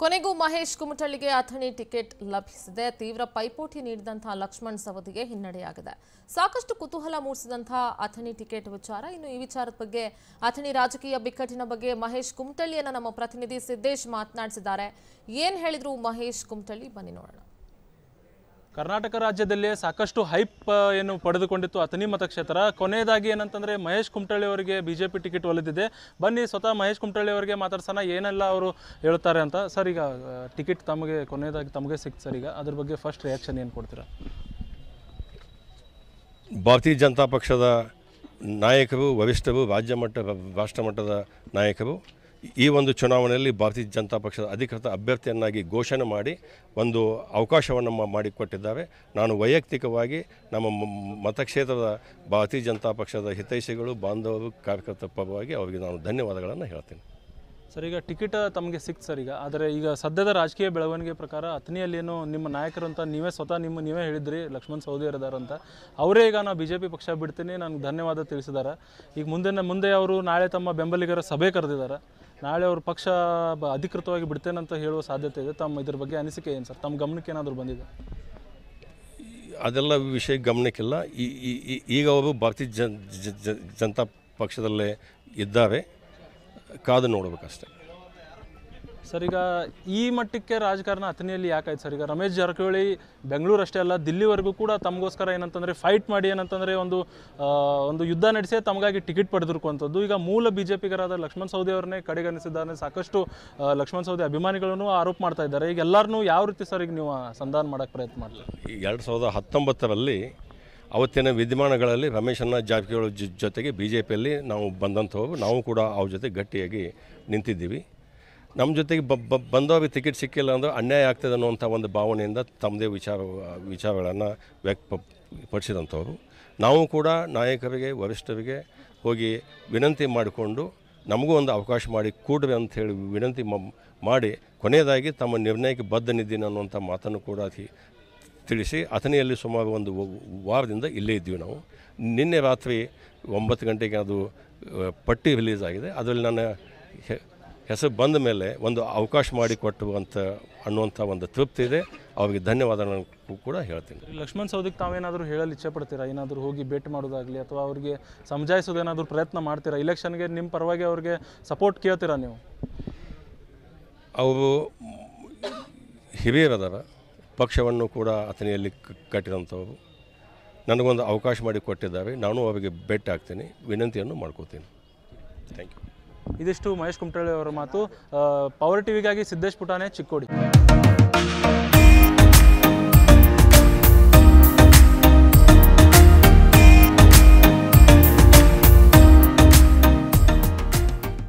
ಕೊನೆಗೂ ಮಹೇಶ್ ಕುಮಟಳ್ಳಿಗೆ ಅಥಣಿ ಟಿಕೆಟ್ ಲಭಿಸಿದೆ ತೀವ್ರ ಪೈಪೋಟಿ ನೀಡಿದಂತಹ ಲಕ್ಷ್ಮಣ್ ಸವದಿಗೆ ಹಿನ್ನಡೆಯಾಗಿದೆ ಸಾಕಷ್ಟು ಕುತೂಹಲ ಮೂಡಿಸಿದಂತಹ ಅಥಣಿ ಟಿಕೆಟ್ ವಿಚಾರ ಇನ್ನು ಈ ವಿಚಾರದ ಬಗ್ಗೆ ಅಥಣಿ ರಾಜಕೀಯ ಬಿಕ್ಕಟ್ಟಿನ ಬಗ್ಗೆ ಮಹೇಶ್ ಕುಮಟಳ್ಳಿಯನ್ನು ನಮ್ಮ ಪ್ರತಿನಿಧಿ ಸಿದ್ದೇಶ್ ಮಾತನಾಡಿಸಿದ್ದಾರೆ ಏನ್ ಹೇಳಿದ್ರು ಮಹೇಶ್ ಕುಮಟಳ್ಳಿ ಬನ್ನಿ ನೋಡೋಣ ಕರ್ನಾಟಕ ರಾಜ್ಯದಲ್ಲಿ ಸಾಕಷ್ಟು ಹೈಪ್ ಏನು ಪಡೆದುಕೊಂಡಿತ್ತು ಅಥನಿ ಮತಕ್ಷೇತ್ರ ಕೊನೆಯದಾಗಿ ಏನಂತಂದರೆ ಮಹೇಶ್ ಕುಮಟಳ್ಳಿ ಅವರಿಗೆ ಬಿ ಜೆ ಪಿ ಟಿಕೆಟ್ ಒಲಿದಿದೆ ಬನ್ನಿ ಸ್ವತಃ ಮಹೇಶ್ ಕುಮಟಳ್ಳಿ ಅವರಿಗೆ ಮಾತಾಡ್ಸೋಣ ಏನೆಲ್ಲ ಅವರು ಹೇಳ್ತಾರೆ ಅಂತ ಸರ್ ಈಗ ಟಿಕೆಟ್ ತಮಗೆ ಕೊನೆಯದಾಗಿ ತಮಗೆ ಸಿಕ್ತು ಸರ್ ಈಗ ಅದ್ರ ಬಗ್ಗೆ ಫಸ್ಟ್ ರಿಯಾಕ್ಷನ್ ಏನು ಕೊಡ್ತೀರಾ ಭಾರತೀಯ ಜನತಾ ಪಕ್ಷದ ನಾಯಕರು ವರಿಷ್ಠರು ರಾಜ್ಯ ಮಟ್ಟ ರಾಷ್ಟ್ರ ಮಟ್ಟದ ನಾಯಕರು ಈ ಒಂದು ಚುನಾವಣೆಯಲ್ಲಿ ಭಾರತೀಯ ಜನತಾ ಪಕ್ಷದ ಅಧಿಕೃತ ಅಭ್ಯರ್ಥಿಯನ್ನಾಗಿ ಘೋಷಣೆ ಮಾಡಿ ಒಂದು ಅವಕಾಶವನ್ನು ಮಾಡಿಕೊಟ್ಟಿದ್ದಾರೆ ನಾನು ವೈಯಕ್ತಿಕವಾಗಿ ನಮ್ಮ ಮತಕ್ಷೇತ್ರದ ಭಾರತೀಯ ಜನತಾ ಪಕ್ಷದ ಹಿತೈಷಿಗಳು ಬಾಂಧವರು ಕಾರ್ಯಕರ್ತರ ಪರವಾಗಿ ಅವರಿಗೆ ನಾನು ಧನ್ಯವಾದಗಳನ್ನು ಹೇಳ್ತೀನಿ ಸರ್ ಈಗ ಟಿಕೆಟ್ ತಮಗೆ ಸಿಕ್ತು ಸರ್ ಈಗ ಆದರೆ ಈಗ ಸದ್ಯದ ರಾಜಕೀಯ ಬೆಳವಣಿಗೆ ಪ್ರಕಾರ ಏನು ನಿಮ್ಮ ನಾಯಕರು ಅಂತ ನೀವೇ ಸ್ವತಃ ನಿಮ್ಮ ನೀವೇ ಹೇಳಿದ್ರಿ ಲಕ್ಷ್ಮಣ್ ಅಂತ ಅವರೇ ಈಗ ನಾನು ಬಿ ಜೆ ಪಿ ಪಕ್ಷ ಬಿಡ್ತೀನಿ ನನಗೆ ಧನ್ಯವಾದ ತಿಳಿಸಿದ್ದಾರೆ ಈಗ ಮುಂದಿನ ಮುಂದೆ ಅವರು ನಾಳೆ ತಮ್ಮ ಬೆಂಬಲಿಗರ ಸಭೆ ಕರೆದಿದ್ದಾರೆ ನಾಳೆ ಅವರು ಪಕ್ಷ ಅಧಿಕೃತವಾಗಿ ಅಧಿಕೃತವಾಗಿ ಅಂತ ಹೇಳುವ ಸಾಧ್ಯತೆ ಇದೆ ತಮ್ಮ ಇದ್ರ ಬಗ್ಗೆ ಅನಿಸಿಕೆ ಏನು ಸರ್ ತಮ್ಮ ಗಮನಕ್ಕೆ ಏನಾದರೂ ಬಂದಿದೆ ಅದೆಲ್ಲ ವಿಷಯ ಗಮನಕ್ಕಿಲ್ಲ ಈ ಈಗ ಅವರು ಭಾರತೀಯ ಜನ್ ಜನತಾ ಪಕ್ಷದಲ್ಲೇ ಇದ್ದಾರೆ ಕಾದು ನೋಡಬೇಕಷ್ಟೇ ಸರ್ ಈಗ ಈ ಮಟ್ಟಕ್ಕೆ ರಾಜಕಾರಣ ಅಥನಿಯಲ್ಲಿ ಯಾಕಾಯ್ತು ಸರ್ ಈಗ ರಮೇಶ್ ಜಾರಕಿಹೊಳಿ ಬೆಂಗಳೂರು ಅಷ್ಟೇ ಅಲ್ಲ ದಿಲ್ಲಿವರೆಗೂ ಕೂಡ ತಮಗೋಸ್ಕರ ಏನಂತಂದರೆ ಫೈಟ್ ಮಾಡಿ ಏನಂತಂದರೆ ಒಂದು ಒಂದು ಯುದ್ಧ ನಡೆಸಿ ತಮಗಾಗಿ ಟಿಕೆಟ್ ಪಡೆದಿರುವಂಥದ್ದು ಈಗ ಮೂಲ ಬಿ ಜೆ ಪಿಗರಾದ ಲಕ್ಷ್ಮಣ್ ಸೌದಿ ಅವರನ್ನೇ ಕಡೆಗಣಿಸಿದ್ದಾರೆ ಸಾಕಷ್ಟು ಲಕ್ಷ್ಮಣ್ ಸೌದಿ ಅಭಿಮಾನಿಗಳನ್ನು ಆರೋಪ ಮಾಡ್ತಾ ಇದ್ದಾರೆ ಈಗ ಎಲ್ಲರನ್ನೂ ಯಾವ ರೀತಿ ಸರ್ ಈಗ ನೀವು ಸಂಧಾನ ಮಾಡೋಕ್ಕೆ ಪ್ರಯತ್ನ ಮಾಡಲಿ ಈಗ ಎರಡು ಸಾವಿರದ ಹತ್ತೊಂಬತ್ತರಲ್ಲಿ ಅವತ್ತಿನ ವಿದ್ಯಮಾನಗಳಲ್ಲಿ ರಮೇಶನ್ನ ಜಾರಕಿಹೊಳಿ ಜೊತೆಗೆ ಬಿ ಜೆ ಪಿಯಲ್ಲಿ ನಾವು ಬಂದಂಥವು ನಾವು ಕೂಡ ಅವ್ರ ಜೊತೆ ಗಟ್ಟಿಯಾಗಿ ನಿಂತಿದ್ದೀವಿ ನಮ್ಮ ಜೊತೆಗೆ ಬ ಬಂದವರಿಗೆ ಟಿಕೆಟ್ ಸಿಕ್ಕಿಲ್ಲ ಅಂದರೆ ಅನ್ಯಾಯ ಆಗ್ತದೆ ಅನ್ನುವಂಥ ಒಂದು ಭಾವನೆಯಿಂದ ತಮ್ಮದೇ ವಿಚಾರ ವಿಚಾರಗಳನ್ನು ವ್ಯಕ್ತಪಡಿಸಿದಂಥವ್ರು ನಾವು ಕೂಡ ನಾಯಕರಿಗೆ ವರಿಷ್ಠರಿಗೆ ಹೋಗಿ ವಿನಂತಿ ಮಾಡಿಕೊಂಡು ನಮಗೂ ಒಂದು ಅವಕಾಶ ಮಾಡಿ ಕೂಡ್ರಿ ಅಂತ ಹೇಳಿ ವಿನಂತಿ ಮಾಡಿ ಕೊನೆಯದಾಗಿ ತಮ್ಮ ನಿರ್ಣಯಕ್ಕೆ ಬದ್ಧನಿದ್ದೀನಿ ಅನ್ನುವಂಥ ಮಾತನ್ನು ಕೂಡ ತಿಳಿಸಿ ಅಥನಿಯಲ್ಲಿ ಸುಮಾರು ಒಂದು ವಾರದಿಂದ ಇಲ್ಲೇ ಇದ್ದೀವಿ ನಾವು ನಿನ್ನೆ ರಾತ್ರಿ ಒಂಬತ್ತು ಗಂಟೆಗೆ ಅದು ಪಟ್ಟಿ ರಿಲೀಸ್ ಆಗಿದೆ ಅದರಲ್ಲಿ ನಾನು ಹೆಸರು ಬಂದ ಮೇಲೆ ಒಂದು ಅವಕಾಶ ಮಾಡಿ ಕೊಟ್ಟುವಂಥ ಅನ್ನುವಂಥ ಒಂದು ತೃಪ್ತಿ ಇದೆ ಅವರಿಗೆ ಧನ್ಯವಾದಗಳನ್ನು ಕೂಡ ಹೇಳ್ತೀನಿ ಲಕ್ಷ್ಮಣ್ ಸೌದಿಗೆ ತಾವೇನಾದರೂ ಹೇಳಲು ಪಡ್ತೀರಾ ಏನಾದರೂ ಹೋಗಿ ಭೇಟಿ ಮಾಡೋದಾಗಲಿ ಅಥವಾ ಅವರಿಗೆ ಸಮಜಾಯಿಸೋದೇನಾದರೂ ಪ್ರಯತ್ನ ಮಾಡ್ತೀರಾ ಇಲೆಕ್ಷನ್ಗೆ ನಿಮ್ಮ ಪರವಾಗಿ ಅವ್ರಿಗೆ ಸಪೋರ್ಟ್ ಕೇಳ್ತೀರಾ ನೀವು ಅವರು ಹಿರಿಯರದಾರ ಪಕ್ಷವನ್ನು ಕೂಡ ಅತನಿಯಲ್ಲಿ ಕಟ್ಟಿದಂಥವರು ನನಗೊಂದು ಅವಕಾಶ ಮಾಡಿ ಕೊಟ್ಟಿದ್ದಾರೆ ನಾನು ಅವರಿಗೆ ಭೇಟಿ ಆಗ್ತೀನಿ ವಿನಂತಿಯನ್ನು ಮಾಡ್ಕೋತೀನಿ ಥ್ಯಾಂಕ್ ಯು ಇದಿಷ್ಟು ಮಹೇಶ್ ಕುಮಟಳ್ಳಿ ಅವರ ಮಾತು ಪವರ್ ಟಿವಿಗಾಗಿ ಸಿದ್ದೇಶ್ ಪುಟಾನೆ ಚಿಕ್ಕೋಡಿ